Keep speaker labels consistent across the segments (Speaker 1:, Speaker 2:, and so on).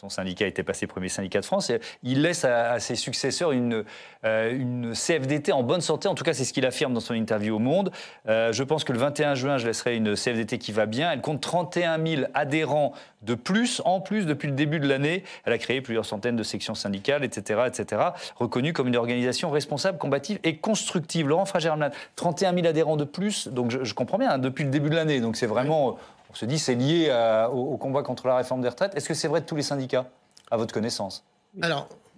Speaker 1: son syndicat était passé premier syndicat de France. Et il laisse à, ses successeurs une, euh, une, CFDT en bonne santé. En tout cas, c'est ce qu'il affirme dans son interview au Monde. Euh, je pense que le 21 juin, je laisserai une CFDT qui va bien. Elle compte 31 000 adhérents de plus. En plus, depuis le début de l'année, elle a créé plusieurs centaines de sections syndicales, etc., etc., reconnue comme une organisation responsable, combative et constructive. Laurent Fragermann, 31 000 adhérents de plus. Donc, je, comprends bien, hein, depuis le début de l'année. Donc, c'est vraiment on se dit c'est lié euh, au, combat contre la réforme des retraites. Est-ce que c'est vrai de tous les syndicats, à votre connaissance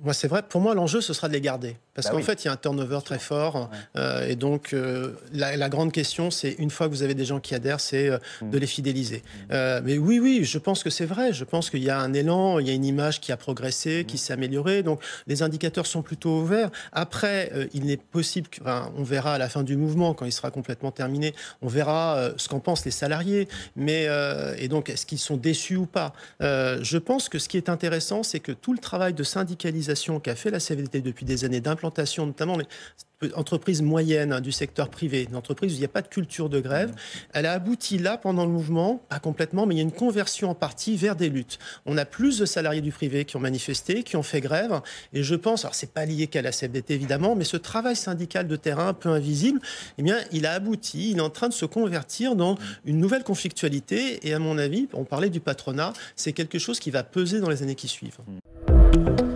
Speaker 2: moi, c'est vrai. Pour moi, l'enjeu, ce sera de les garder. Parce bah qu'en fait, il y a un turnover très fort. Euh, et donc, euh, la, grande question, c'est une fois que vous avez des gens qui adhèrent, c'est euh, mm. de les fidéliser. Mm. mais oui, oui, je pense que c'est vrai. Je pense qu'il y a un élan, il y a une image qui a progressé, qui mm. s'est améliorée. Donc, les indicateurs sont plutôt ouverts. Après, il n'est possible que, on verra à la fin du mouvement, quand il sera complètement terminé, on verra ce qu'en pensent les salariés. Mais, et donc, est-ce qu'ils sont déçus ou pas Je pense que ce qui est intéressant, c'est que tout le travail de syndicalisation qu'a fait la CFDT depuis des années d'implantation, notamment les entreprises moyennes hein, du secteur privé, une où il n'y a pas de culture de grève, mmh. elle a abouti là pendant le mouvement, pas complètement, mais il y a une conversion en partie vers des luttes. On a plus de salariés du privé qui ont manifesté, qui ont fait grève, et je pense, alors c'est pas lié qu'à la CFDT évidemment, mais ce travail syndical de terrain un peu invisible, eh bien, il a abouti, il est en train de se convertir dans mmh. une nouvelle conflictualité, et à mon avis, on parlait du patronat, c'est quelque chose qui va peser dans les années qui suivent. Mmh.